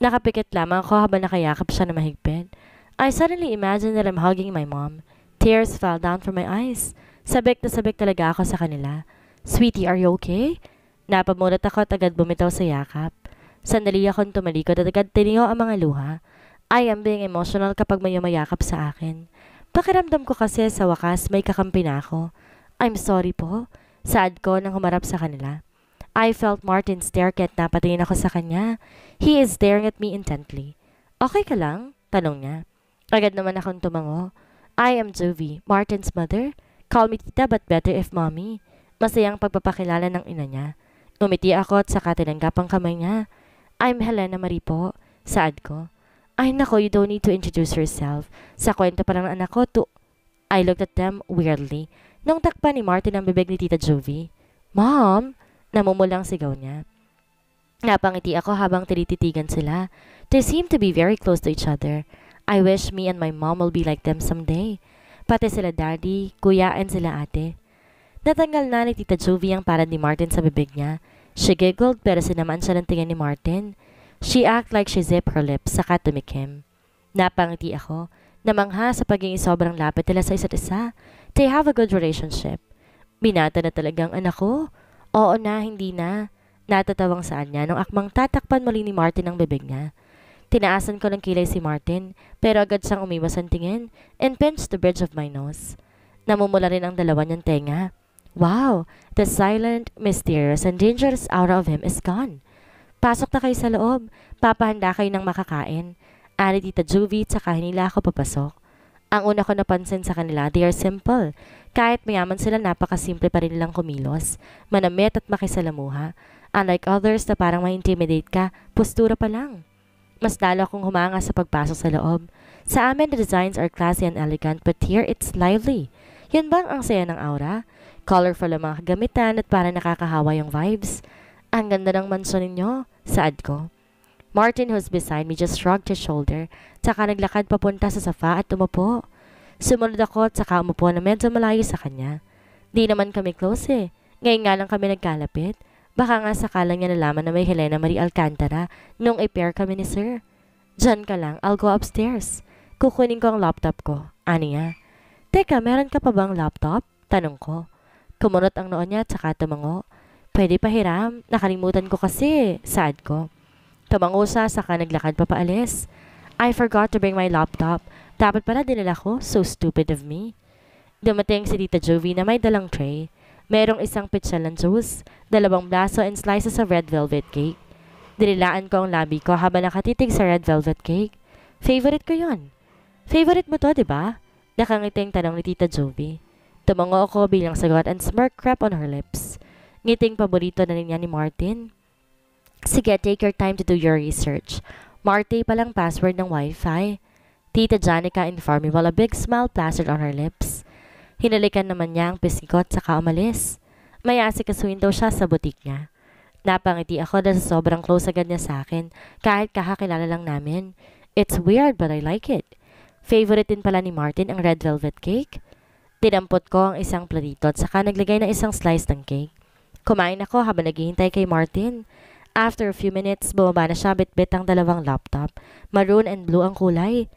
Nakapikit lamang ako habang nakayakap siya na mahigpit. I suddenly imagined that I'm hugging my mom. Tears fell down from my eyes. Sabik na sabik talaga ako sa kanila. Sweetie, are you okay? Napamulat ako at agad bumitaw sa yakap. Sandali akong tumalikod at agad tiningaw ang mga luha. I am being emotional kapag may umayakap sa akin. Pakiramdam ko kasi sa wakas may kakampi na ako. I'm sorry po. Sad ko nang humarap sa kanila. I felt Martin stare kaya't napatingin ako sa kanya. He is staring at me intently. Okay ka lang? Tanong niya. Agad naman akong tumango. I am Jovi, Martin's mother. Call me tita but better if mommy. Masayang pagpapakilala ng ina niya. Umiti ako at saka tinanggap ang kamay niya. I'm Helena Marie po. Saad ko. Ay nako, you don't need to introduce yourself. Sa kwento pa lang ng anak ko to... I looked at them weirdly. Nung takpan ni Martin ang bibig ni Tita Jovi. Mom, Namumulang sigaw niya. Napangiti ako habang tinititigan sila. They seem to be very close to each other. I wish me and my mom will be like them someday. Pati sila daddy, kuya, and sila ate. Natanggal na ni Tita Juvie ang parad ni Martin sa bibig niya. She giggled pero sinamaan siya ng tingin ni Martin. She act like she zipped her lips saka tumikim. Napangiti ako. Namangha sa pagiging sobrang lapit nila sa isa't isa. They have a good relationship. Binata na talagang anak ko. Oo na, hindi na. Natatawang saan niya nung akmang tatakpan muli ni Martin ang bibig niya. Tinaasan ko ng kilay si Martin, pero agad siyang umiwas ang tingin and pinched the bridge of my nose. Namumula rin ang dalawa niyang tenga. Wow! The silent, mysterious, and dangerous aura of him is gone. Pasok na kayo sa loob. Papahanda kayo ng makakain. Ari Tita Juvie, tsaka nila ako papasok. Ang una ko napansin sa kanila, they are simple. Kahit mayaman sila, napakasimple pa rin lang kumilos, manamit at makisalamuha. Unlike others na parang ma-intimidate ka, postura pa lang. Mas lalo akong humanga sa pagpasok sa loob. Sa amin, the designs are classy and elegant, but here it's lively. Yan bang ang saya ng aura? Colorful ang mga kagamitan at parang nakakahawa yung vibes. Ang ganda ng mansyon ninyo, saad ko. Martin, who's beside me, just shrugged his shoulder, saka naglakad papunta sa sofa at tumupo. Sumunod ako at saka umupo na medyo malayo sa kanya. Di naman kami close eh. Ngayon nga lang kami nagkalapit. Baka nga sakala niya nalaman na may Helena Marie Alcantara nung i-pair kami ni Sir. Diyan ka lang, I'll go upstairs. Kukunin ko ang laptop ko. Ano niya? Teka, meron ka pa bang laptop? Tanong ko. Kumunot ang noon niya at saka tumango. Pwede pa hiram, nakalimutan ko kasi. Sad ko. Tumango siya, saka naglakad papaalis. I forgot to bring my laptop. Dapat pala dinala ko. So stupid of me. Dumating si Tita Jovi na may dalang tray. Merong isang pitsalan juice, dalawang blaso and slices of red velvet cake. Dinilaan ko ang labi ko habang nakatitig sa red velvet cake. Favorite ko yon. Favorite mo to, di ba? Nakangiting tanong ni Tita Jovi. Tumango ako bilang sagot and smirk crap on her lips. Ngiting paborito na niya ni Martin. Sige, take your time to do your research. Marte palang password ng wifi. Tita Janica informed me while a big smile plastered on her lips. Hinalikan naman niya ang pisikot saka umalis. May asikasuin daw siya sa butik niya. Napangiti ako dahil sa sobrang close agad niya sa akin kahit kakakilala lang namin. It's weird but I like it. Favorite din pala ni Martin ang red velvet cake. Tinampot ko ang isang platito at saka naglagay ng isang slice ng cake. Kumain ako habang naghihintay kay Martin. After a few minutes, bumaba na siya bitbit -bit ang dalawang laptop. Maroon and blue ang kulay.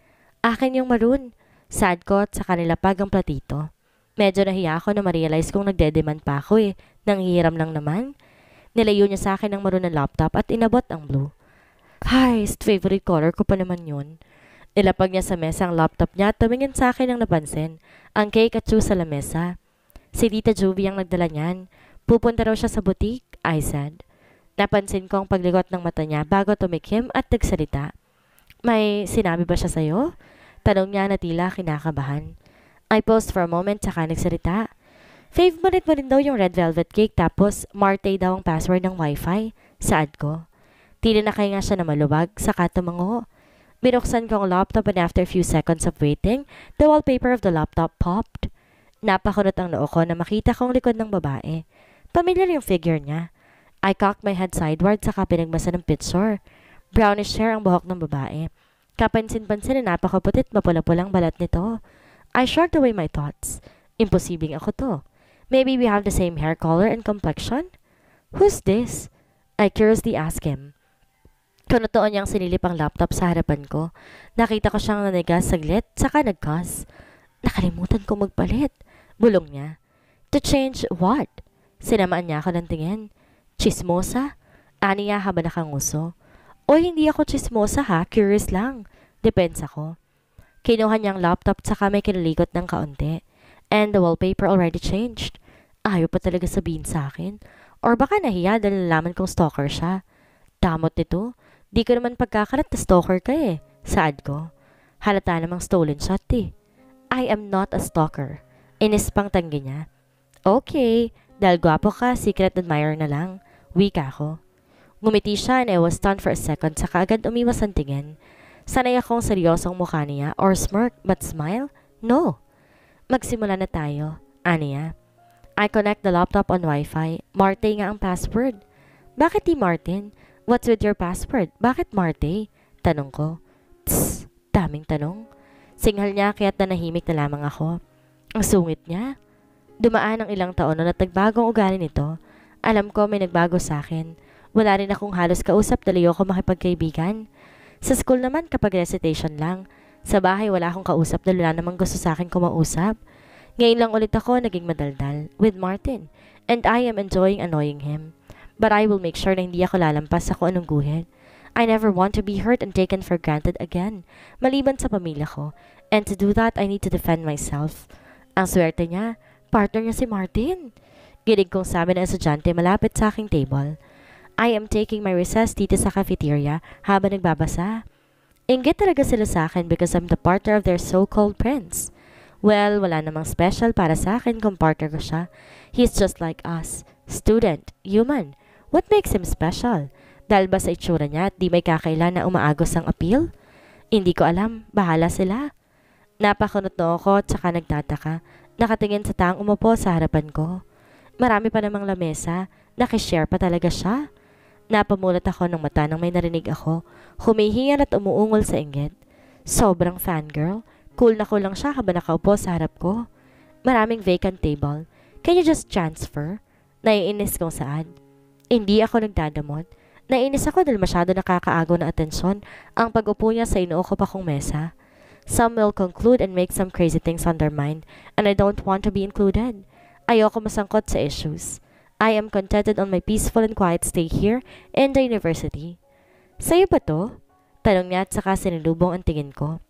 Akin yung maroon. Sad ko sa kanila pag ang platito. Medyo nahiya ako na ma-realize kong nagdedeman pa ako eh. Nanghihiram lang naman. Nilayo niya sa akin ang maroon na laptop at inabot ang blue. Heist, favorite color ko pa naman yun. Ilapag niya sa mesa ang laptop niya at tumingin sa akin ang napansin. Ang cake at juice sa lamesa. Si Tita Juvie ang nagdala niyan. Pupunta raw siya sa boutique, I said. Napansin ko ang pagligot ng mata niya bago tumikim at nagsalita. May sinabi ba siya sa'yo? Tanong niya na tila kinakabahan. I paused for a moment saka nagsalita. Fave minute mo rin daw yung red velvet cake tapos Marte daw ang password ng wifi. Saad ko. Tila nga siya na maluwag saka tumango. Binuksan ko ang laptop and after a few seconds of waiting, the wallpaper of the laptop popped. Napakunot ang noo ko na makita kong likod ng babae. Pamilyar yung figure niya. I cocked my head sideward saka pinagmasa ng picture. Brownish hair ang buhok ng babae. Kapansin-pansin na napakaputit mapula-pulang balat nito. I shrugged away my thoughts. Imposibleng ako to. Maybe we have the same hair color and complexion? Who's this? I curiously asked him. Kung noon niyang sinilip ang laptop sa harapan ko, nakita ko siyang nanigas saglit, saka nagkas. Nakalimutan ko magpalit. Bulong niya. To change what? Sinamaan niya ako ng tingin. Chismosa? Aniya haba nakanguso. O hindi ako chismosa ha, curious lang. Depensa ko. Kinuha niyang laptop tsaka may kinaligot ng kaunti. And the wallpaper already changed. Ayaw pa talaga sabihin sa akin. Or baka nahiya dahil nalaman kong stalker siya. Damot nito. Di ko naman pagkakalat na stalker ka eh. Sad ko. Halata namang stolen shot eh. I am not a stalker. Inis pang tanggi niya. Okay, dahil gwapo ka, secret admirer na lang. Wika ko. Ngumiti siya and I was stunned for a second sa kaagad umiwas ang tingin. Sanay akong seryosong mukha niya or smirk but smile? No. Magsimula na tayo. Aniya. I connect the laptop on wifi. Marte nga ang password. Bakit di Martin? What's with your password? Bakit Marte? Tanong ko. Tss, daming tanong. Singhal niya kaya't nanahimik na lamang ako. Ang sungit niya. Dumaan ang ilang taon na natagbago ugali nito. Alam ko may nagbago sa akin. Wala rin akong halos kausap dahil ako makipagkaibigan. Sa school naman kapag recitation lang. Sa bahay wala akong kausap dahil wala namang gusto sa akin kumausap. Ngayon lang ulit ako naging madaldal with Martin and I am enjoying annoying him. But I will make sure na hindi ako lalampas sa kung anong guhit. I never want to be hurt and taken for granted again, maliban sa pamilya ko. And to do that, I need to defend myself. Ang swerte niya, partner niya si Martin. Gilig kong sabi ng estudyante malapit sa aking table. I am taking my recess dito sa cafeteria habang nagbabasa. Ingit talaga sila sa akin because I'm the partner of their so-called prince. Well, wala namang special para sa akin kung partner ko siya. He's just like us. Student. Human. What makes him special? Dahil ba sa itsura niya at di may kakailan na umaagos ang appeal? Hindi ko alam. Bahala sila. Napakunot na ako at saka nagtataka. Nakatingin sa taong umupo sa harapan ko. Marami pa namang lamesa. Nakishare pa talaga siya. Napamulat ako ng mata nang may narinig ako. Humihiyal at umuungol sa inggit. Sobrang fangirl. Cool na cool lang siya habang nakaupo sa harap ko. Maraming vacant table. Can you just transfer? Naiinis kong saan. Hindi ako nagdadamot. Naiinis ako dahil masyado nakakaagaw na atensyon ang pag-upo niya sa inuukop akong mesa. Some will conclude and make some crazy things on their mind, and I don't want to be included. Ayoko masangkot sa issues. I am contented on my peaceful and quiet stay here in the university. Sa'yo ba to? Tanong niya at saka sinilubong ang tingin ko.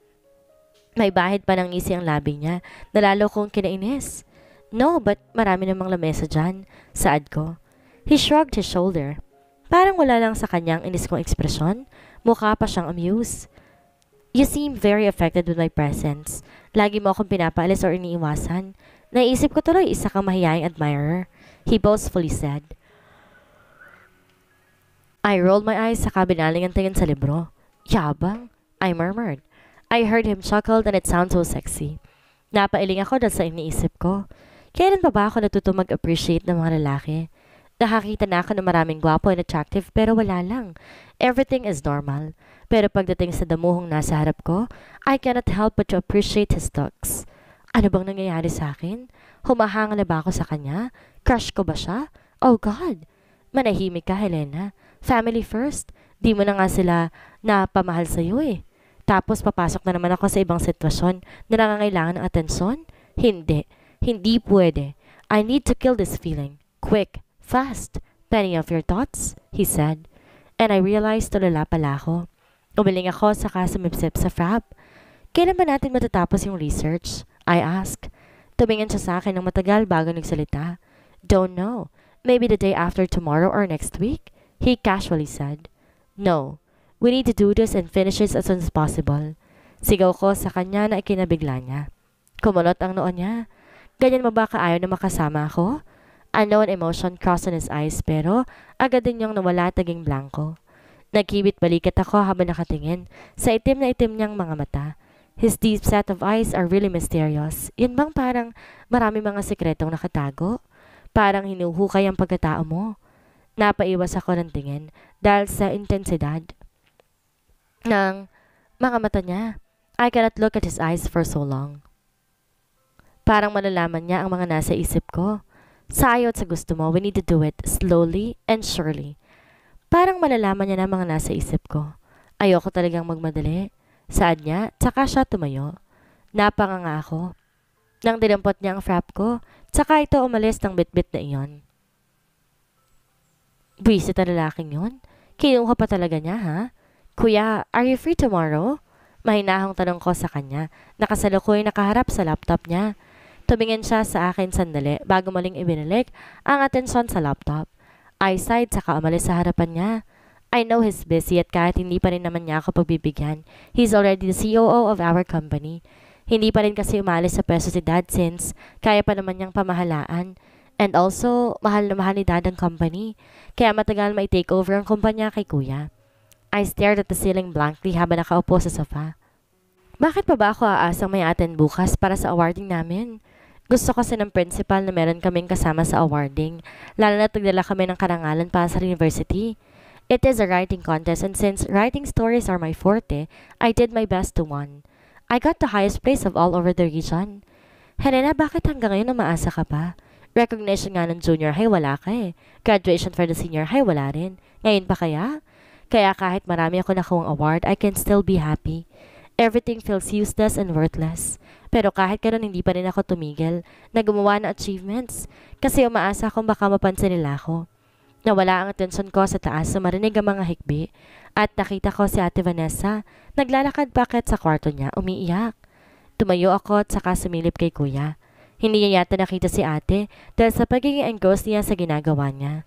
May bahid pa ng ngisi ang labi niya nalalo kong kinainis. No, but marami namang lamesa dyan, saad ko. He shrugged his shoulder. Parang wala lang sa kanyang inis kong ekspresyon. Mukha pa siyang amused. You seem very affected with my presence. Lagi mo akong pinapaalis or iniiwasan. Naisip ko tuloy isa kang mahiyaing admirer he boastfully said. I rolled my eyes sa kabinaling ang tingin sa libro. Yabang, I murmured. I heard him chuckle and it sounds so sexy. Napailing ako dahil sa iniisip ko. Kailan pa ba ako natuto mag-appreciate ng mga lalaki? Nakakita na ako ng maraming gwapo and attractive pero wala lang. Everything is normal. Pero pagdating sa damuhong nasa harap ko, I cannot help but to appreciate his looks. Ano bang nangyayari sa akin? Humahanga na ba ako sa kanya? Crush ko ba siya? Oh God! Manahimik ka, Helena. Family first. Di mo na nga sila napamahal sa'yo eh. Tapos papasok na naman ako sa ibang sitwasyon na nangangailangan ng atensyon? Hindi. Hindi pwede. I need to kill this feeling. Quick. Fast. Penny of your thoughts, he said. And I realized tulala pala ako. Umiling ako sa kasamipsip sa frap. Kailan ba natin matatapos yung research? I ask. Tumingin siya sa akin ng matagal bago nagsalita. Don't know. Maybe the day after tomorrow or next week, he casually said. No, we need to do this and finish this as soon as possible. Sigaw ko sa kanya na ikinabigla niya. Kumulot ang noon niya. Ganyan mo ba kaayaw na makasama ako? Unknown emotion crossed on his eyes pero agad din niyang nawala at naging blanco. Nagkibit balikat ako habang nakatingin sa itim na itim niyang mga mata. His deep set of eyes are really mysterious. Yan bang parang marami mga sekretong nakatago? Parang hinuhukay ang pagkatao mo. Napaiwas ako ng tingin dahil sa intensidad ng mga mata niya. I cannot look at his eyes for so long. Parang malalaman niya ang mga nasa isip ko. Sa sa gusto mo, we need to do it slowly and surely. Parang malalaman niya na mga nasa isip ko. Ayoko talagang magmadali. Saad niya, tsaka siya tumayo. Napanganga ako. Nang dinampot niya ang frap ko, Tsaka ito umalis ng bitbit na iyon. Buisit na lalaking yon. Kinuha pa talaga niya ha? Kuya, are you free tomorrow? Mahinahong tanong ko sa kanya. Nakasalukoy nakaharap sa laptop niya. Tumingin siya sa akin sandali bago maling ibinalik ang atensyon sa laptop. I sighed saka umalis sa harapan niya. I know he's busy at kahit hindi pa rin naman niya ako pagbibigyan, he's already the COO of our company. Hindi pa rin kasi umalis sa peso si dad since kaya pa naman niyang pamahalaan. And also, mahal na mahal ni dad ang company, kaya matagal may takeover ang kumpanya kay kuya. I stared at the ceiling blankly habang nakaupo sa sofa. Bakit pa ba ako aasang may atin bukas para sa awarding namin? Gusto kasi ng principal na meron kaming kasama sa awarding, lalo na tagdala kami ng karangalan para sa university. It is a writing contest and since writing stories are my forte, I did my best to win. I got the highest place of all over the region. Helena, bakit hanggang ngayon umaasa ka pa? Recognition nga ng junior high, wala ka eh. Graduation for the senior high, wala rin. Ngayon pa kaya? Kaya kahit marami ako nakuhang award, I can still be happy. Everything feels useless and worthless. Pero kahit ganun, hindi pa rin ako tumigil na gumawa ng achievements kasi umaasa akong baka mapansin nila ako. Nawala ang atensyon ko sa taas sa marinig ang mga hikbi at nakita ko si Ate Vanessa, naglalakad bakit sa kwarto niya, umiiyak. Tumayo ako at saka sumilip kay kuya. Hindi niya yata nakita si ate dahil sa pagiging engrossed niya sa ginagawa niya.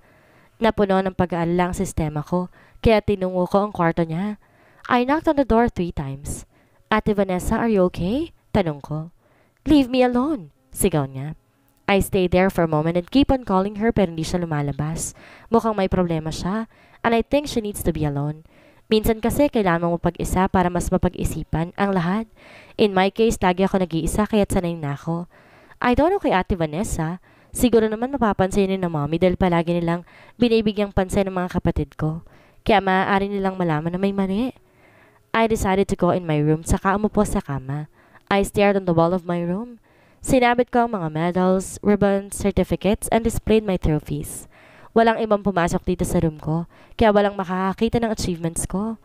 Napuno ng pag-aalala ang sistema ko kaya tinungo ko ang kwarto niya. I knocked on the door three times. Ate Vanessa, are you okay? Tanong ko. Leave me alone, sigaw niya. I stayed there for a moment and keep on calling her pero hindi siya lumalabas. Mukhang may problema siya and I think she needs to be alone. Minsan kasi kailangan mo pag-isa para mas mapag-isipan ang lahat. In my case, lagi ako nag-iisa kaya't sanay na ako. I don't know kay Ate Vanessa. Siguro naman mapapansin ni na mommy dahil palagi nilang binibigyang pansin ng mga kapatid ko. Kaya maaari nilang malaman na may mali. I decided to go in my room saka umupo sa kama. I stared on the wall of my room. Sinabit ko ang mga medals, ribbons, certificates, and displayed my trophies. Walang ibang pumasok dito sa room ko, kaya walang makakakita ng achievements ko.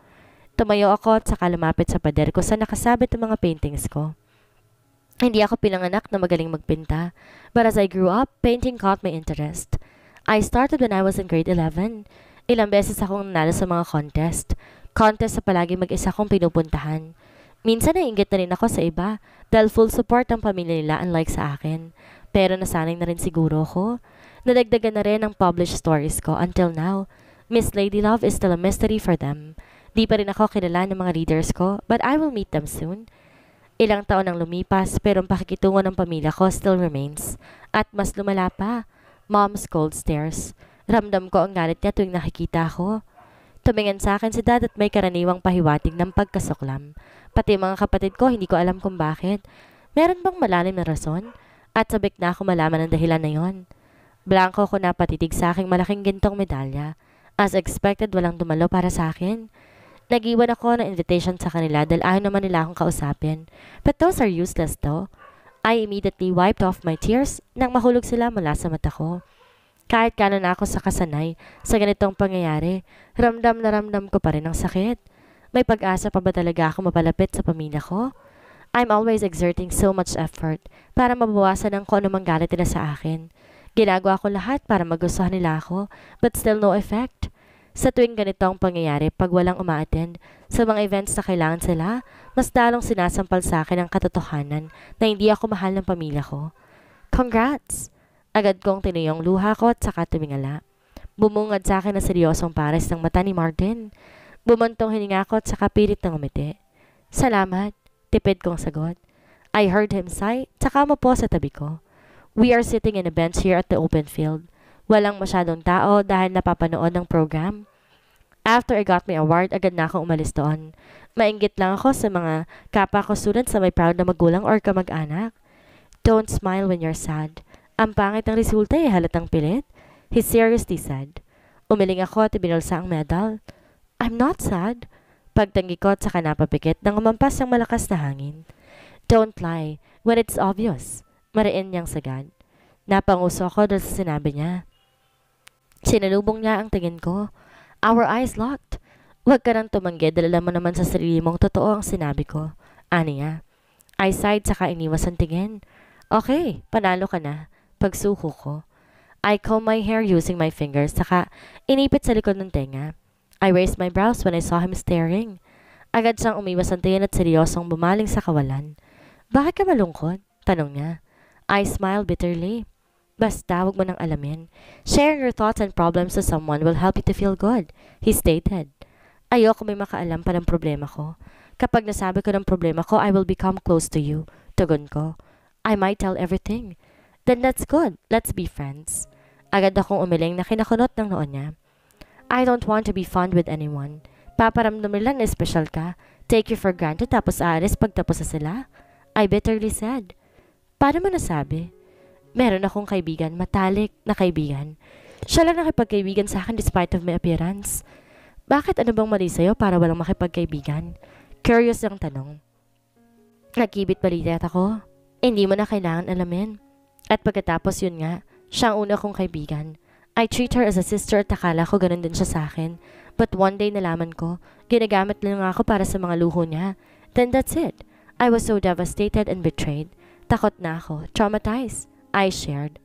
Tumayo ako at saka lumapit sa pader ko sa nakasabit ang mga paintings ko. Hindi ako pinanganak na magaling magpinta, but as I grew up, painting caught my interest. I started when I was in grade 11. Ilang beses akong nanalo sa mga contest. Contest sa palagi mag-isa kong pinupuntahan. Minsan nainggit na rin ako sa iba dahil full support ang pamilya nila unlike sa akin. Pero nasanay na rin siguro ko nadagdagan na rin ang published stories ko until now. Miss Lady Love is still a mystery for them. Di pa rin ako kilala ng mga readers ko, but I will meet them soon. Ilang taon ang lumipas, pero ang pakikitungo ng pamilya ko still remains. At mas lumala pa. Mom's cold stares. Ramdam ko ang galit niya tuwing nakikita ko. Tumingin sa akin si dad at may karaniwang pahiwatig ng pagkasuklam. Pati mga kapatid ko, hindi ko alam kung bakit. Meron bang malalim na rason? At sabik na ako malaman ang dahilan na yon. Blanco ko napatitig sa aking malaking gintong medalya. As expected, walang dumalo para sa akin. Nagiwan ako ng invitation sa kanila dahil ayaw naman nila akong kausapin. But those are useless though. I immediately wiped off my tears nang mahulog sila mula sa mata ko. Kahit kano na ako sa kasanay sa ganitong pangyayari, ramdam na ramdam ko pa rin ang sakit. May pag-asa pa ba talaga ako mapalapit sa pamilya ko? I'm always exerting so much effort para mabawasan ang kung anumang galit nila sa akin. Ginagawa ko lahat para magustuhan nila ako, but still no effect. Sa tuwing ganito ang pangyayari pag walang umaattend sa mga events na kailangan sila, mas dalong sinasampal sa akin ang katotohanan na hindi ako mahal ng pamilya ko. Congrats! Agad kong tinuyong luha ko at saka tumingala. Bumungad sa akin na seryosong pares ng mata ni Martin. Bumantong hininga ko at saka pilit ng umiti. Salamat, tipid kong sagot. I heard him sigh, tsaka po sa tabi ko. We are sitting in a bench here at the open field. Walang masyadong tao dahil napapanood ng program. After I got my award, agad na akong umalis doon. Maingit lang ako sa mga kapwa ko students sa may proud na magulang or kamag-anak. Don't smile when you're sad. Ang pangit ng resulta ay halatang pilit. He seriously sad. Umiling ako at binulsa ang medal. I'm not sad. Pagtanggi ko at saka napapikit nang umampas ng malakas na hangin. Don't lie when it's obvious. Mariin niyang sagad. Napanguso ako dahil sa sinabi niya. Sinalubong niya ang tingin ko. Our eyes locked. Huwag ka nang tumanggi dahil mo naman sa sarili mong totoo ang sinabi ko. Ani niya. I sighed saka iniwas ang tingin. Okay, panalo ka na. Pagsuko ko. I comb my hair using my fingers saka inipit sa likod ng tenga. I raised my brows when I saw him staring. Agad siyang umiwas ang tingin at seryosong bumaling sa kawalan. Bakit ka malungkot? Tanong niya. I smiled bitterly. Basta, wag mo nang alamin. Sharing your thoughts and problems to someone will help you to feel good, he stated. Ayoko may makaalam pa ng problema ko. Kapag nasabi ko ng problema ko, I will become close to you. Tugon ko. I might tell everything. Then that's good. Let's be friends. Agad akong umiling na kinakunot ng noon niya. I don't want to be fond with anyone. Paparamdamin lang na special ka. Take you for granted tapos aalis pagtapos sa sila. I bitterly said. Paano mo nasabi? Meron akong kaibigan, matalik na kaibigan. Siya lang nakipagkaibigan sa akin despite of my appearance. Bakit ano bang mali sa'yo para walang makipagkaibigan? Curious ang tanong. Nagkibit balitat ako. Hindi mo na kailangan alamin. At pagkatapos yun nga, siya ang una kong kaibigan. I treat her as a sister at akala ko ganun din siya sa akin. But one day nalaman ko, ginagamit lang ako para sa mga luho niya. Then that's it. I was so devastated and betrayed. Takot na ako. Traumatized. I shared.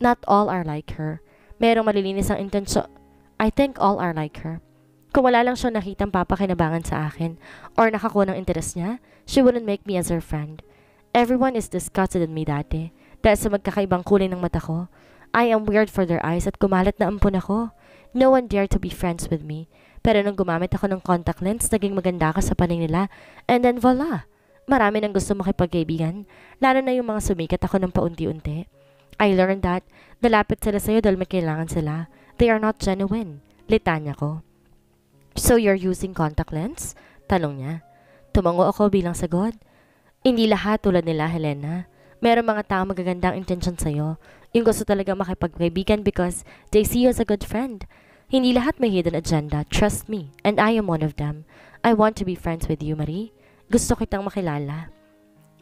Not all are like her. Merong malilinis ang intensyon. I think all are like her. Kung wala lang siya nakitang papakinabangan sa akin or nakakuha ng interest niya, she wouldn't make me as her friend. Everyone is disgusted at me dati dahil sa magkakaibang kulay ng mata ko. I am weird for their eyes at kumalat na ampun ako. No one dared to be friends with me. Pero nung gumamit ako ng contact lens, naging maganda ako sa paning nila. And then voila! Marami nang gusto makipagkaibigan, lalo na yung mga sumikat ako ng paunti-unti. I learned that nalapit sila sa'yo dahil may kailangan sila. They are not genuine. Litanya ko. So you're using contact lens? Tanong niya. Tumango ako bilang sagot. Hindi lahat tulad nila, Helena. Meron mga tao magagandang intention sa'yo. Yung gusto talaga makipagkaibigan because they see you as a good friend. Hindi lahat may hidden agenda, trust me, and I am one of them. I want to be friends with you, Marie. Gusto kitang makilala.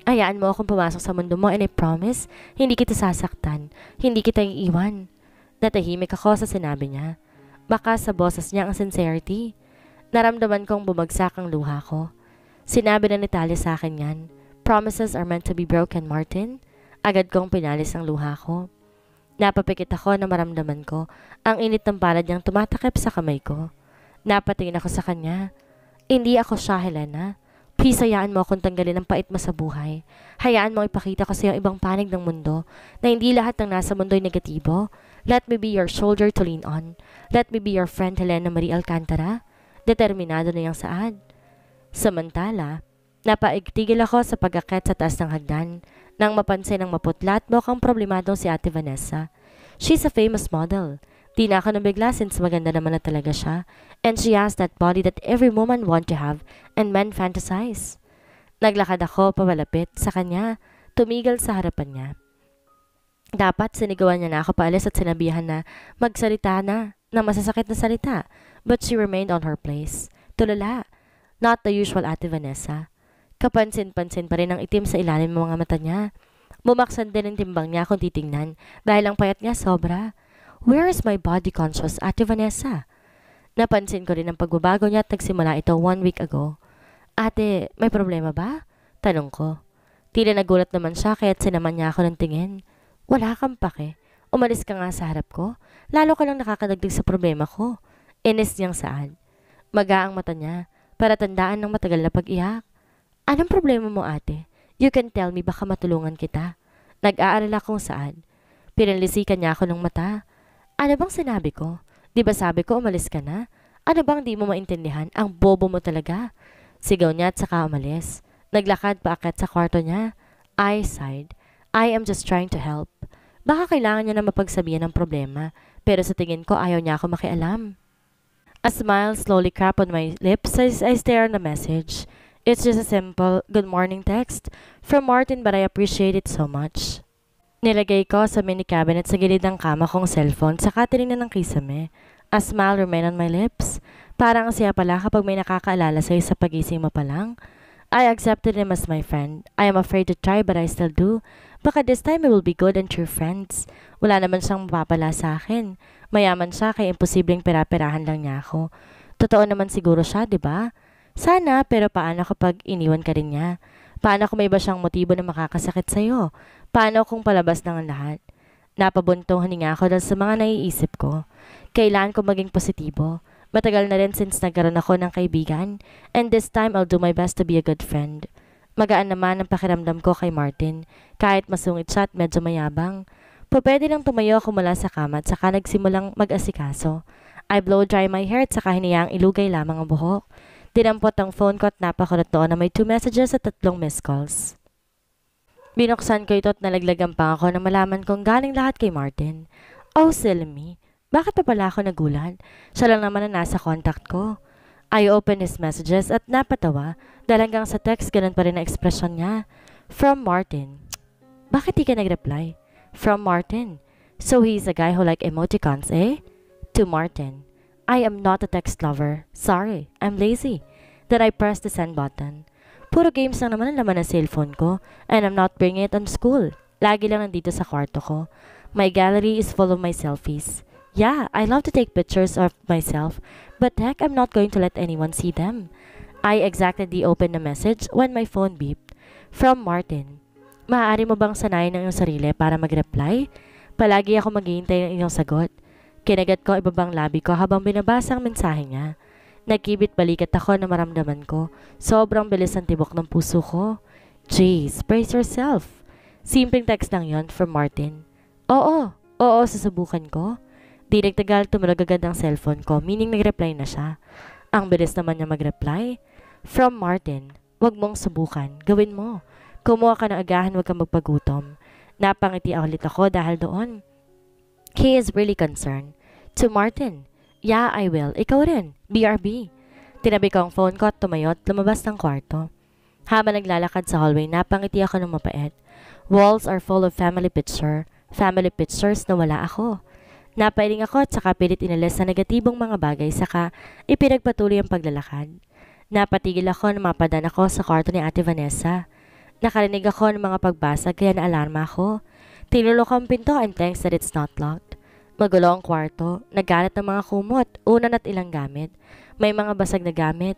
Ayaan mo akong pumasok sa mundo mo and I promise, hindi kita sasaktan. Hindi kita iiwan. Natahimik ako sa sinabi niya. Baka sa boses niya ang sincerity. Naramdaman kong bumagsak ang luha ko. Sinabi na ni Talia sa akin yan. Promises are meant to be broken, Martin. Agad kong pinalis ang luha ko. Napapikit ako na maramdaman ko ang init ng palad niyang tumatakip sa kamay ko. Napatingin ako sa kanya. Hindi ako siya, Helena. Please, hayaan mo akong tanggalin ang pait mo sa buhay. Hayaan mo ipakita ko sa iyo ibang panig ng mundo na hindi lahat ng nasa mundo ay negatibo. Let me be your shoulder to lean on. Let me be your friend Helena Marie Alcantara. Determinado na yung saad. Samantala, napaigtigil ako sa pagakit sa taas ng hagdan nang mapansin ang maputla at mukhang problemadong si Ate Vanessa. She's a famous model. Di na ako nabigla since maganda naman na talaga siya. And she has that body that every woman want to have and men fantasize. Naglakad ako papalapit sa kanya, tumigil sa harapan niya. Dapat sinigawan niya na ako paalis at sinabihan na magsalita na, na masasakit na salita. But she remained on her place. Tulala. Not the usual Ate Vanessa. Kapansin-pansin pa rin ang itim sa ilalim ng mga mata niya. Bumaksan din ang timbang niya kung titingnan dahil ang payat niya sobra. Where is my body conscious, Ate Vanessa? Napansin ko rin ang pagbabago niya at nagsimula ito one week ago. Ate, may problema ba? Tanong ko. Tila nagulat naman siya kaya't sinaman niya ako ng tingin. Wala kang pake. Umalis ka nga sa harap ko. Lalo ka lang nakakadagdag sa problema ko. Inis niyang saan. Maga ang mata niya para tandaan ng matagal na pag-iyak. Anong problema mo ate? You can tell me baka matulungan kita. Nag-aaral akong saan. Pinalisikan niya ako ng mata. Ano bang sinabi ko? Di ba sabi ko umalis ka na? Ano bang di mo maintindihan? Ang bobo mo talaga. Sigaw niya at saka umalis. Naglakad paakyat sa kwarto niya. I sighed. I am just trying to help. Baka kailangan niya na mapagsabihan ng problema, pero sa tingin ko ayaw niya ako makialam. A smile slowly crept on my lips as I stared on the message. It's just a simple good morning text from Martin but I appreciate it so much. Nilagay ko sa mini cabinet sa gilid ng kama kong cellphone saka tinignan ng kisame. A smile remained on my lips. Parang siya pala kapag may nakakaalala sa'yo sa pagising mo pa I accepted him as my friend. I am afraid to try but I still do. Baka this time we will be good and true friends. Wala naman siyang mapapala sa akin. Mayaman siya kaya imposibleng pera-perahan lang niya ako. Totoo naman siguro siya, di ba? Sana, pero paano kapag iniwan ka rin niya? Paano kung may ba siyang motibo na makakasakit sa'yo? Paano kung palabas ng lahat? Napabuntong hininga ako dahil sa mga naiisip ko. Kailan ko maging positibo? Matagal na rin since nagkaroon ako ng kaibigan, and this time I'll do my best to be a good friend. Magaan naman ang pakiramdam ko kay Martin, kahit masungit siya at medyo mayabang. Pwede lang tumayo ako mula sa kama at saka nagsimulang mag-asikaso. I blow dry my hair at saka hiniyaang ilugay lamang ang buhok. Dinampot ang phone ko at napakunot noon na may two messages at tatlong missed calls. Binuksan ko ito at nalaglagan pa ako nang malaman kong galing lahat kay Martin. Oh, silly Bakit pa pala ako nagulat? Siya lang naman na nasa contact ko. I opened his messages at napatawa dahil hanggang sa text ganun pa rin ang ekspresyon niya. From Martin. Bakit di ka nagreply? From Martin. So he's a guy who like emoticons, eh? To Martin. I am not a text lover. Sorry, I'm lazy. Then I pressed the send button. Puro games lang naman ang laman ng cellphone ko, and I'm not bringing it on school. Lagi lang nandito sa kwarto ko. My gallery is full of my selfies. Yeah, I love to take pictures of myself, but heck, I'm not going to let anyone see them. I exactly opened the message when my phone beeped. From Martin. Maaari mo bang sanayin ang iyong sarili para mag-reply? Palagi ako maghihintay ng iyong sagot. Kinagat ko ibabang labi ko habang binabasa ang mensahe niya. Nagkibit balikat ako na maramdaman ko. Sobrang bilis ang tibok ng puso ko. Jeez, brace yourself. Simpleng text lang yon from Martin. Oo, oo, susubukan ko. Di nagtagal tumulog agad ang cellphone ko, meaning nagreply na siya. Ang bilis naman niya magreply. From Martin, wag mong subukan, gawin mo. Kumuha ka ng agahan, wag kang magpagutom. Napangiti ulit ako dahil doon. He is really concerned. To Martin, Yeah, I will. Ikaw rin. BRB. Tinabi ko ang phone ko at tumayot, lumabas ng kwarto. Habang naglalakad sa hallway, napangiti ako ng mapait. Walls are full of family picture. Family pictures na wala ako. Napailing ako at saka pilit inalis sa negatibong mga bagay saka ipinagpatuloy ang paglalakad. Napatigil ako na mapadan ako sa kwarto ni Ate Vanessa. Nakarinig ako ng mga pagbasa kaya naalarma ako. Tinulok ang pinto and thanks that it's not locked. Magulo ang kwarto, nagalit ang mga kumot, unan at ilang gamit. May mga basag na gamit.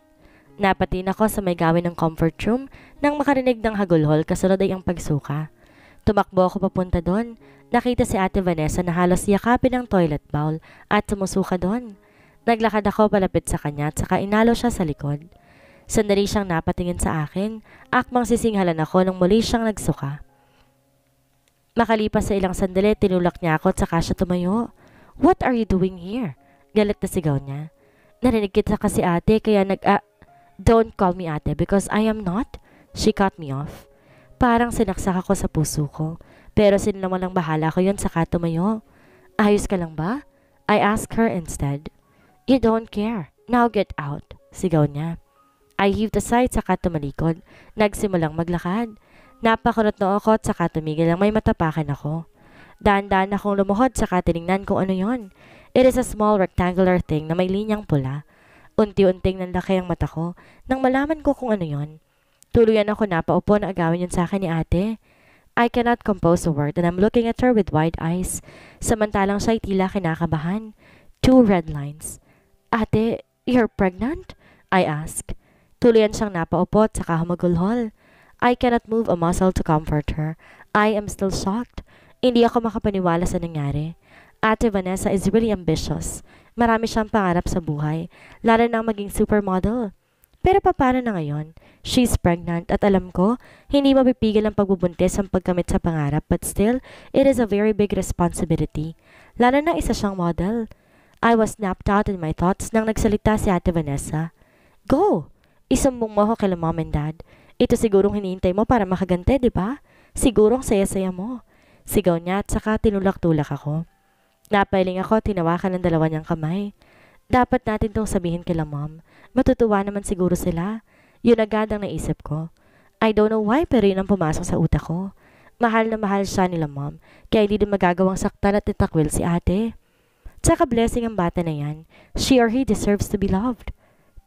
Napatin ako sa may gawin ng comfort room nang makarinig ng hagulhol kasunod ay ang pagsuka. Tumakbo ako papunta doon. Nakita si ate Vanessa na halos yakapin ang toilet bowl at sumusuka doon. Naglakad ako palapit sa kanya at saka inalo siya sa likod. Sandali siyang napatingin sa akin. Akmang sisinghalan ako nang muli siyang nagsuka. Makalipas sa ilang sandali, tinulak niya ako at saka siya tumayo. What are you doing here? Galit na sigaw niya. Narinig kita kasi ate kaya nag- uh, Don't call me ate because I am not. She cut me off. Parang sinaksak ako sa puso ko. Pero sinama lang bahala ko yun saka tumayo. Ayos ka lang ba? I ask her instead. You don't care. Now get out. Sigaw niya. I heaved aside saka tumalikod. Nagsimulang maglakad. Napakunot noo ako at saka tumigil lang may matapakan ako. Daan-daan akong lumuhod saka tinignan kung ano yon. It is a small rectangular thing na may linyang pula. Unti-unting nanlaki ang mata ko nang malaman ko kung ano yon. Tuluyan ako napaupo na agawin yun sa akin ni ate. I cannot compose a word and I'm looking at her with wide eyes. Samantalang siya'y tila kinakabahan. Two red lines. Ate, you're pregnant? I ask. Tuluyan siyang napaupo at saka humagulhol. I cannot move a muscle to comfort her. I am still shocked. Hindi ako makapaniwala sa nangyari. Ate Vanessa is really ambitious. Marami siyang pangarap sa buhay, lalo na maging supermodel. Pero paano na ngayon? She's pregnant at alam ko, hindi mapipigil ang pagbubuntis ang pagkamit sa pangarap but still, it is a very big responsibility. Lalo na isa siyang model. I was snapped out in my thoughts nang nagsalita si Ate Vanessa. Go! Isumbong mo ako kay mom and dad. Ito sigurong hinihintay mo para makagante, di ba? Sigurong saya-saya mo. Sigaw niya at saka tinulak-tulak ako. Napailing ako at hinawakan ng dalawa niyang kamay. Dapat natin tong sabihin kila mom. Matutuwa naman siguro sila. Yun agad ang naisip ko. I don't know why pero yun ang pumasok sa utak ko. Mahal na mahal siya nila mom, kaya hindi din magagawang saktan at itakwil si ate. Tsaka blessing ang bata na yan. She or he deserves to be loved.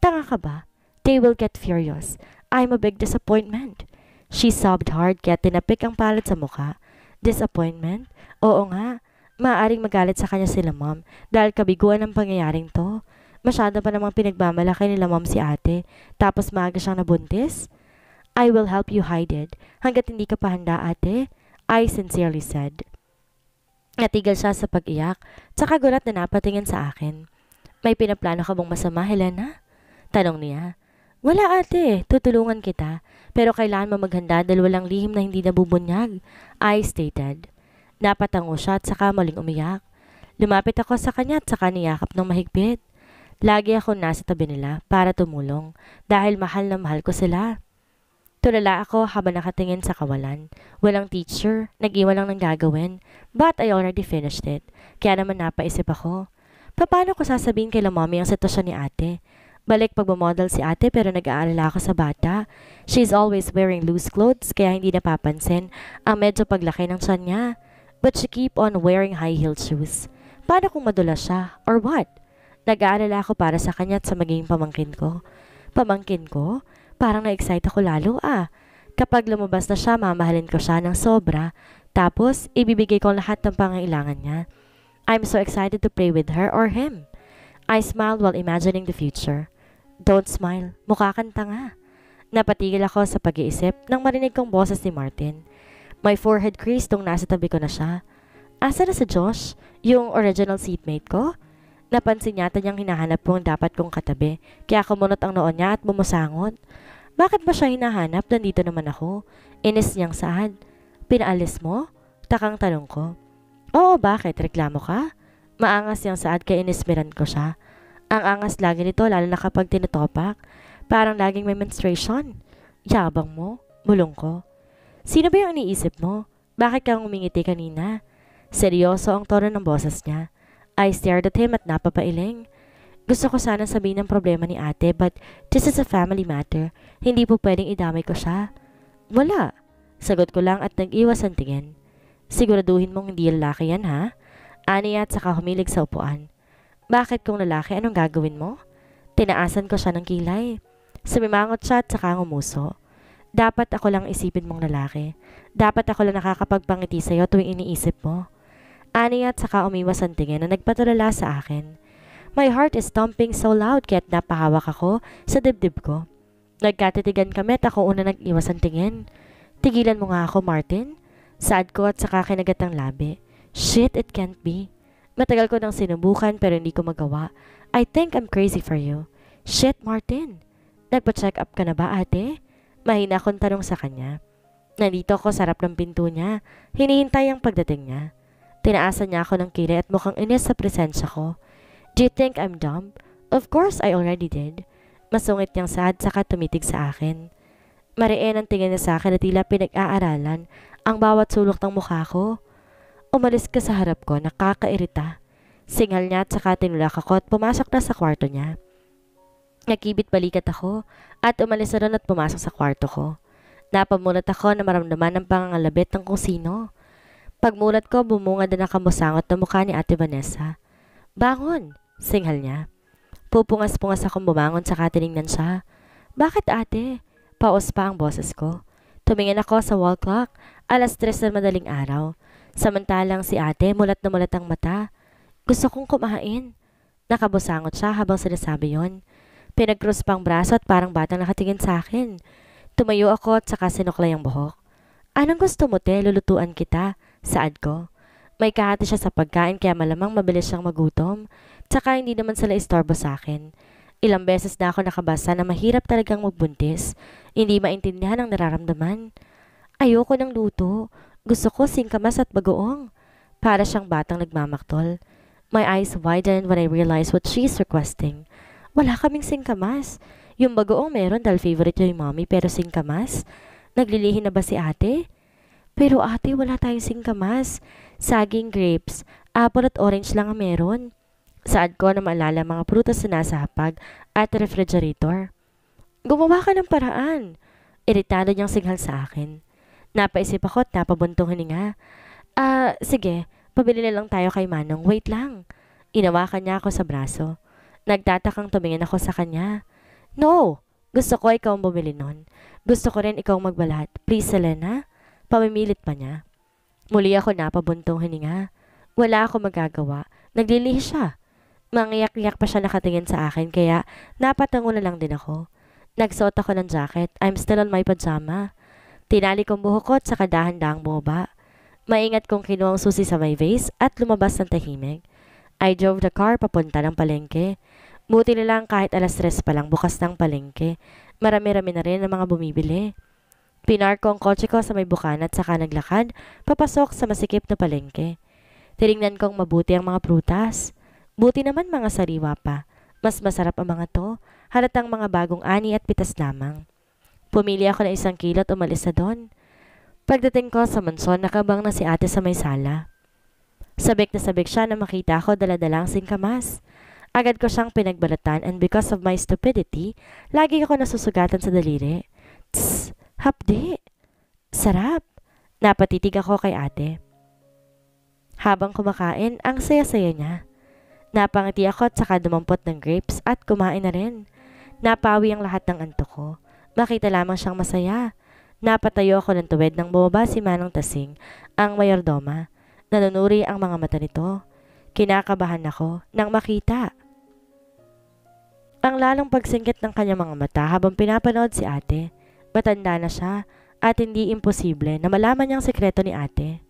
Tanga ka ba? They will get furious. I'm a big disappointment. She sobbed hard kaya tinapik ang palad sa mukha. Disappointment? Oo nga. Maaring magalit sa kanya sila mom dahil kabiguan ang pangyayaring to. Masyado pa namang pinagmamalaki nila mom si ate tapos maaga siyang nabuntis? I will help you hide it hanggat hindi ka pa handa ate. I sincerely said. Natigil siya sa pag-iyak, tsaka gulat na napatingin sa akin. May pinaplano ka bang masama, Helena? Tanong niya. Wala ate, tutulungan kita. Pero kailangan mo maghanda dahil walang lihim na hindi nabubunyag, I stated. Napatango siya at saka maling umiyak. Lumapit ako sa kanya at saka niyakap ng mahigpit. Lagi ako nasa tabi nila para tumulong dahil mahal na mahal ko sila. Tulala ako habang nakatingin sa kawalan. Walang teacher, nag-iwan lang ng gagawin, but I already finished it. Kaya naman napaisip ako, paano ko sasabihin kay la mommy ang sitwasyon ni ate? Balik pagmamodel si ate pero nag-aalala ako sa bata. She's always wearing loose clothes kaya hindi napapansin ang medyo paglaki ng tiyan niya. But she keep on wearing high heel shoes. Paano kung madula siya? Or what? Nag-aalala ako para sa kanya at sa magiging pamangkin ko. Pamangkin ko? Parang na-excite ako lalo ah. Kapag lumabas na siya, mamahalin ko siya ng sobra. Tapos, ibibigay ko lahat ng pangailangan niya. I'm so excited to play with her or him. I smiled while imagining the future. Don't smile. Mukha kang tanga. Napatigil ako sa pag-iisip nang marinig kong boses ni Martin. My forehead creased tong nasa tabi ko na siya. Asa na si Josh? Yung original seatmate ko? Napansin yata niyang hinahanap kong dapat kong katabi, kaya kumunot ang noon niya at bumusangot. Bakit ba siya hinahanap? Nandito naman ako. Inis niyang saad. Pinaalis mo? Takang tanong ko. Oo, bakit? Reklamo ka? Maangas niyang saad kaya inismiran ko siya. Ang angas lagi nito lalo na kapag tinutopak. Parang laging may menstruation. Yabang mo. Bulong ko. Sino ba yung iniisip mo? Bakit kang umingiti kanina? Seryoso ang tono ng boses niya. I stared at him at napapailing. Gusto ko sana sabihin ang problema ni ate but this is a family matter. Hindi po pwedeng idamay ko siya. Wala. Sagot ko lang at nag-iwas ang tingin. Siguraduhin mong hindi lalaki yan ha? Ani at saka humilig sa upuan. Bakit kung lalaki, anong gagawin mo? Tinaasan ko siya ng kilay. Sumimangot siya at saka ngumuso. Dapat ako lang isipin mong lalaki. Dapat ako lang nakakapagpangiti sa'yo tuwing iniisip mo. Ani at saka umiwas ang tingin na nagpatulala sa akin. My heart is thumping so loud kaya't napahawak ako sa dibdib ko. Nagkatitigan kami at ako una nag-iwas ang tingin. Tigilan mo nga ako, Martin. Sad ko at saka kinagat ang labi. Shit, it can't be. Matagal ko nang sinubukan pero hindi ko magawa. I think I'm crazy for you. Shit, Martin. Nagpa-check up ka na ba, ate? Mahina akong tanong sa kanya. Nandito ako sa harap ng pinto niya. Hinihintay ang pagdating niya. Tinaasan niya ako ng kili at mukhang inis sa presensya ko. Do you think I'm dumb? Of course, I already did. Masungit niyang sad saka tumitig sa akin. Mariin ang tingin niya sa akin at tila pinag-aaralan ang bawat sulok ng mukha ko. Umalis ka sa harap ko, nakakairita. Singal niya at saka tinulak ako at pumasok na sa kwarto niya. Nakibit balikat ako at umalis na rin at pumasok sa kwarto ko. Napamulat ako na maramdaman ang pangangalabit ng kung sino. Pagmulat ko, bumungad na nakamusangot na mukha ni Ate Vanessa. Bangon! Singhal niya. Pupungas-pungas akong bumangon sa katinignan siya. Bakit ate? Paos pa ang boses ko. Tumingin ako sa wall clock. Alas tres na madaling araw. Samantalang si ate mulat na mulat ang mata. Gusto kong kumain. Nakabusangot siya habang sinasabi yon. Pinagkrus pang braso at parang batang nakatingin sa akin. Tumayo ako at saka sinuklay ang buhok. Anong gusto mo te? Lulutuan kita. Saad ko. May kahati siya sa pagkain kaya malamang mabilis siyang magutom. Tsaka hindi naman sila istorbo sa akin. Ilang beses na ako nakabasa na mahirap talagang magbuntis. Hindi maintindihan ang nararamdaman. Ayoko ng luto. Gusto ko singkamas at bagoong. Para siyang batang nagmamaktol. My eyes widened when I realized what she's requesting. Wala kaming singkamas. Yung bagoong meron dahil favorite niya yung mommy pero singkamas. Naglilihin na ba si ate? Pero ate, wala tayong singkamas. Saging grapes, apple at orange lang ang meron. Saad ko na maalala mga prutas na nasa hapag at refrigerator. Gumawa ka ng paraan. Iritado niyang singhal sa akin. Napaisip ako at napabuntong hininga. Ah, uh, sige, pabili na lang tayo kay Manong. Wait lang. Inawakan niya ako sa braso. Nagtatakang tumingin ako sa kanya. No! Gusto ko ikaw ang bumili nun. Gusto ko rin ikaw magbalat. Please, Selena. Pamimilit pa niya. Muli ako napabuntong hininga. Wala ako magagawa. Naglilihi siya. Mangiyak-iyak pa siya nakatingin sa akin kaya napatango na lang din ako. Nagsuot ako ng jacket. I'm still on my pajama. Tinali kong buhok ko at saka dahan-dahang boba. Maingat kong kinuha ang susi sa may vase at lumabas ng tahimik. I drove the car papunta ng palengke. Buti na lang kahit alas tres pa lang bukas ng palengke. Marami-rami na rin ang mga bumibili. Pinar ko ang kotse ko sa may bukana at saka naglakad, papasok sa masikip na palengke. Tiringnan kong mabuti ang mga prutas. Buti naman mga sariwa pa. Mas masarap ang mga to, halatang mga bagong ani at pitas lamang. Pumili ako ng isang kilo umalis na doon. Pagdating ko sa mansyon, nakabang na si ate sa may sala. Sabik na sabik siya na makita ko daladala ang singkamas. Agad ko siyang pinagbalatan and because of my stupidity, lagi ako nasusugatan sa daliri. Tss, hapdi. Sarap. Napatitig ako kay ate. Habang kumakain, ang saya-saya niya. Napangiti ako at saka dumampot ng grapes at kumain na rin. Napawi ang lahat ng anto ko. Makita lamang siyang masaya. Napatayo ako ng tuwid nang bumaba si Manong Tasing, ang mayordoma. Nanunuri ang mga mata nito. Kinakabahan ako nang makita. Ang lalong pagsingkit ng kanyang mga mata habang pinapanood si ate. Matanda na siya at hindi imposible na malaman niyang sekreto ni ate.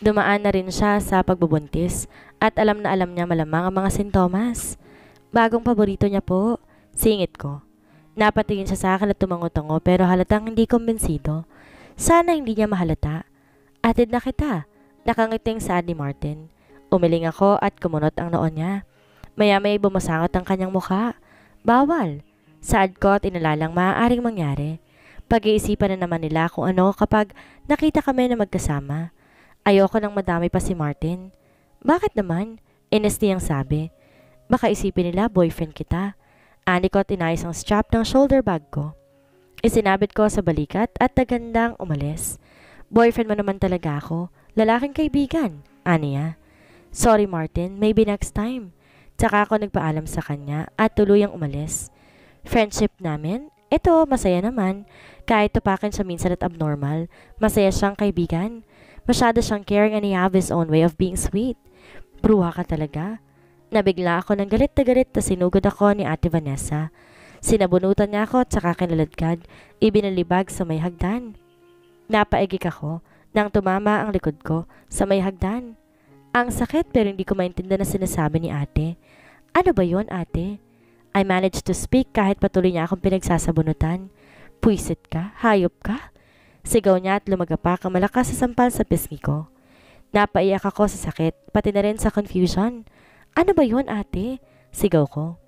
Dumaan na rin siya sa pagbubuntis at alam na alam niya malamang ang mga sintomas. Bagong paborito niya po, singit ko. Napatingin siya sa akin at tumango-tango pero halatang hindi kumbensido. Sana hindi niya mahalata. Atid na kita, nakangiting saad ni Martin. Umiling ako at kumunot ang noon niya. Maya-may bumasangot ang kanyang mukha. Bawal. Saad ko at inalalang maaaring mangyari. Pag-iisipan na naman nila kung ano kapag nakita kami na magkasama. Ayoko nang madami pa si Martin. Bakit naman? Inis niyang sabi. Baka isipin nila boyfriend kita. Ani ko at inayos ang strap ng shoulder bag ko. Isinabit ko sa balikat at nagandang umalis. Boyfriend mo naman talaga ako. Lalaking kaibigan. Aniya. Sorry Martin, maybe next time. Tsaka ako nagpaalam sa kanya at tuluyang umalis. Friendship namin? Ito, masaya naman. Kahit tupakin siya minsan at abnormal, masaya siyang kaibigan. Masyado siyang caring and he have his own way of being sweet. Bruha ka talaga. Nabigla ako ng galit na galit na sinugod ako ni Ate Vanessa. Sinabunutan niya ako at saka kinaladkad, ibinalibag sa may hagdan. Napaigik ako nang tumama ang likod ko sa may hagdan. Ang sakit pero hindi ko maintindihan na sinasabi ni ate. Ano ba yon ate? I managed to speak kahit patuloy niya akong pinagsasabunutan. Puisit ka? Hayop ka? Sigaw niya at lumagapak ang malakas sa sampal sa pisngi ko. Napaiyak ako sa sakit, pati na rin sa confusion. Ano ba yun ate? Sigaw ko.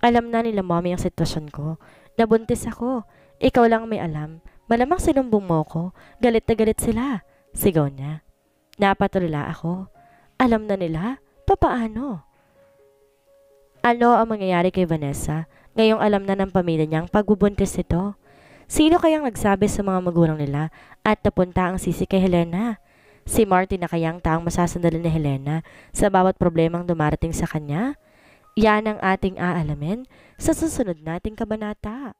Alam na nila mommy ang sitwasyon ko. Nabuntis ako. Ikaw lang may alam. Malamang sinumbong mo ko. Galit na galit sila. Sigaw niya. Napatulala ako. Alam na nila? Papaano? Ano ang mangyayari kay Vanessa ngayong alam na ng pamilya niyang pagbubuntis ito? Sino kayang nagsabi sa mga magulang nila at napunta ang sisi kay Helena? Si Martin na kayang taong masasandalan ni Helena sa bawat problemang dumarating sa kanya? Yan ang ating aalamin sa susunod nating kabanata.